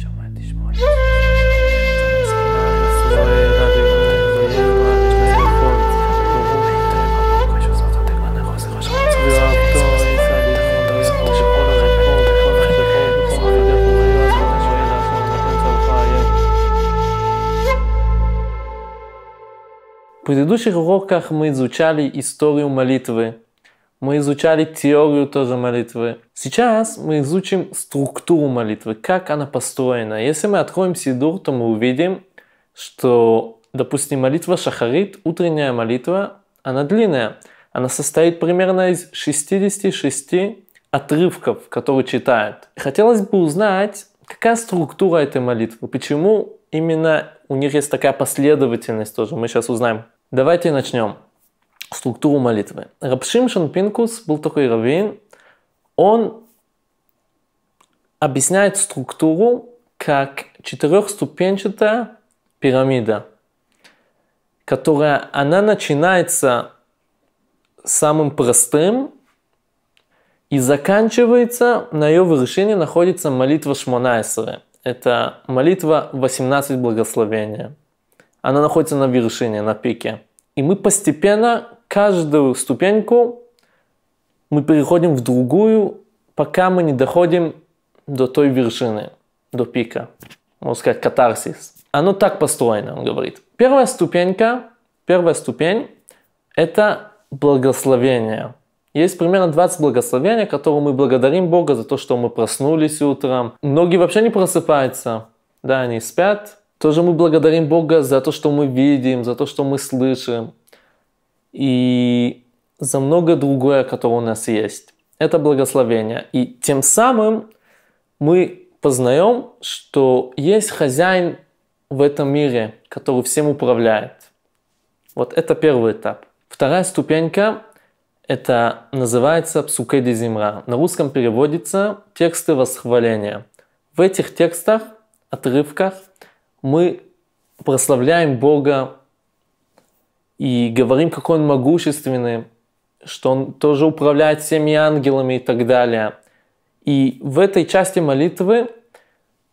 В предыдущих уроках мы изучали историю молитвы, мы изучали теорию тоже молитвы. Сейчас мы изучим структуру молитвы, как она построена. Если мы откроем Сидур, то мы увидим, что, допустим, молитва Шахарит, утренняя молитва, она длинная. Она состоит примерно из 66 отрывков, которые читают. Хотелось бы узнать, какая структура этой молитвы, почему именно у них есть такая последовательность тоже, мы сейчас узнаем. Давайте начнем структуру молитвы. Рабшимшин Пинкус был такой раввин, он объясняет структуру как четырехступенчатая пирамида, которая, она начинается самым простым и заканчивается, на ее вершине находится молитва Шмонайсера. Это молитва 18 благословения. Она находится на вершине, на пике. И мы постепенно каждую ступеньку мы переходим в другую, пока мы не доходим до той вершины, до пика. Можно сказать, катарсис. Оно так построено, он говорит. Первая ступенька, первая ступень – это благословение. Есть примерно 20 благословений, которые мы благодарим Бога за то, что мы проснулись утром. Многие вообще не просыпаются, да, они спят. Тоже мы благодарим Бога за то, что мы видим, за то, что мы слышим и за многое другое, которое у нас есть. Это благословение. И тем самым мы познаем, что есть хозяин в этом мире, который всем управляет. Вот это первый этап. Вторая ступенька – это называется «Псуке де На русском переводится «Тексты восхваления». В этих текстах, отрывках, мы прославляем Бога и говорим, какой он могущественный, что он тоже управляет всеми ангелами и так далее. И в этой части молитвы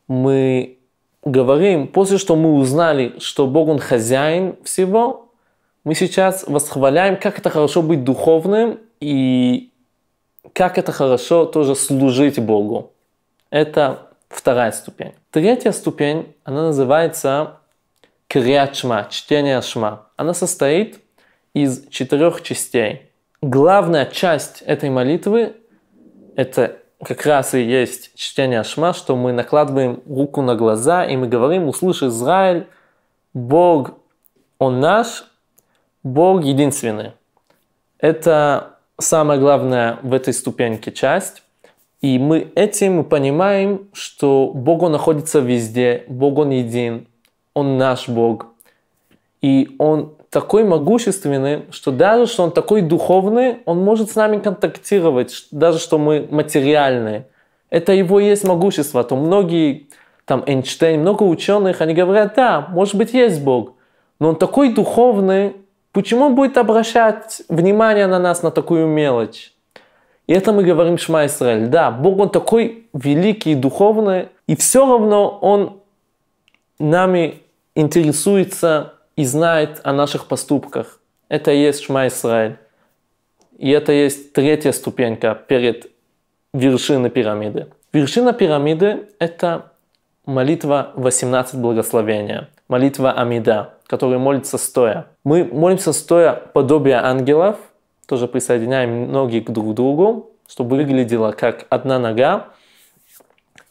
мы говорим, после что мы узнали, что Бог Он хозяин всего, мы сейчас восхваляем, как это хорошо быть духовным и как это хорошо тоже служить Богу. Это вторая ступень. Третья ступень, она называется Криат Шма, чтение Шма, она состоит из четырех частей. Главная часть этой молитвы – это как раз и есть чтение Шма, что мы накладываем руку на глаза, и мы говорим, услышь, Израиль, Бог, Он наш, Бог единственный. Это самая главная в этой ступеньке часть. И мы этим понимаем, что Бог Он находится везде, Бог Он един, он наш Бог. И Он такой могущественный, что даже что Он такой духовный, Он может с нами контактировать, даже что мы материальные. Это Его есть могущество. То многие, там Эйнштейн, много ученых, они говорят, да, может быть, есть Бог, но Он такой духовный, почему будет обращать внимание на нас, на такую мелочь? И это мы говорим Шма Исраэль. Да, Бог, Он такой великий и духовный, и все равно Он нами интересуется и знает о наших поступках. Это и есть Шма Исраиль. И это есть третья ступенька перед вершиной пирамиды. Вершина пирамиды – это молитва 18 благословения, молитва Амида, которая молится стоя. Мы молимся стоя подобие ангелов, тоже присоединяем ноги к друг другу, чтобы выглядело как одна нога.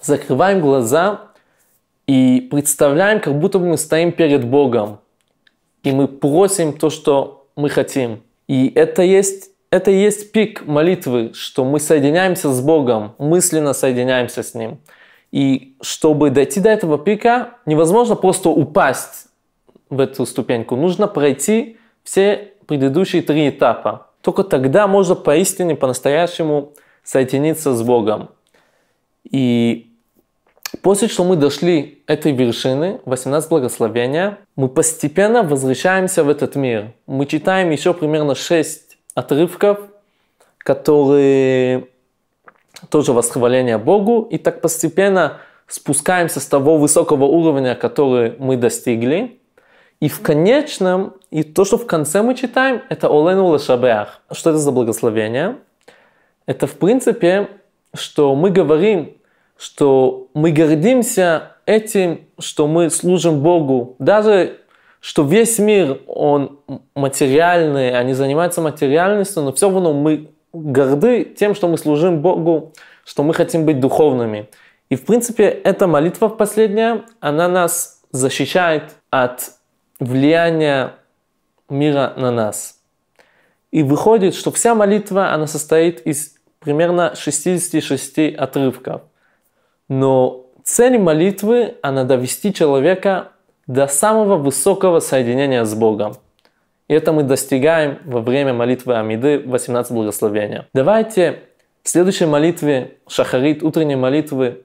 Закрываем глаза и представляем, как будто бы мы стоим перед Богом, и мы просим то, что мы хотим. И это есть это есть пик молитвы, что мы соединяемся с Богом, мысленно соединяемся с Ним. И чтобы дойти до этого пика, невозможно просто упасть в эту ступеньку. Нужно пройти все предыдущие три этапа. Только тогда можно поистине, по-настоящему соединиться с Богом. И После что мы дошли этой вершины, 18 благословения, мы постепенно возвращаемся в этот мир. Мы читаем еще примерно 6 отрывков, которые тоже восхваление Богу, и так постепенно спускаемся с того высокого уровня, который мы достигли. И в конечном, и то, что в конце мы читаем, это Олену Лешабеах. Что это за благословение? Это в принципе, что мы говорим что мы гордимся этим, что мы служим Богу. Даже что весь мир, он материальный, они занимаются материальностью, но все равно мы горды тем, что мы служим Богу, что мы хотим быть духовными. И, в принципе, эта молитва последняя, она нас защищает от влияния мира на нас. И выходит, что вся молитва, она состоит из примерно 66 отрывков – но цель молитвы, она довести человека до самого высокого соединения с Богом. И это мы достигаем во время молитвы Амиды 18 благословения. Давайте в следующей молитве, шахарит, утренней молитвы,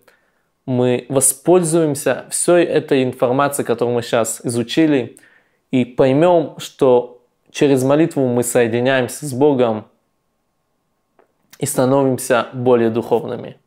мы воспользуемся всей этой информацией, которую мы сейчас изучили, и поймем, что через молитву мы соединяемся с Богом и становимся более духовными.